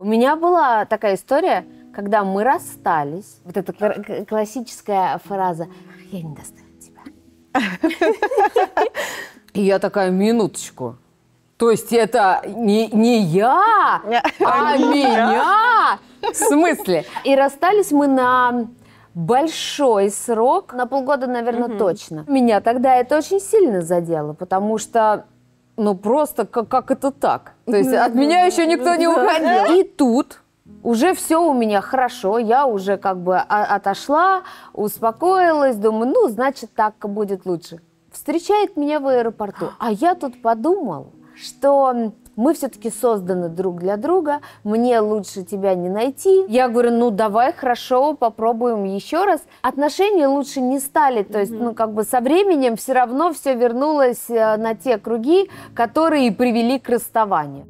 У меня была такая история, когда мы расстались. Вот эта классическая фраза «Я не доставила тебя». И я такая, минуточку. То есть это не, не я, а меня? В смысле? И расстались мы на большой срок, на полгода, наверное, точно. Меня тогда это очень сильно задело, потому что ну просто как, как это так? То ну, есть ну, от ну, меня еще никто не уходил. И тут уже все у меня хорошо, я уже как бы а, отошла, успокоилась, думаю, ну, значит, так будет лучше. Встречает меня в аэропорту. А, а я тут подумал, что мы все-таки созданы друг для друга, мне лучше тебя не найти. Я говорю, ну давай, хорошо, попробуем еще раз. Отношения лучше не стали, то есть, ну как бы со временем все равно все вернулось э, на те круги, которые привели к расставанию.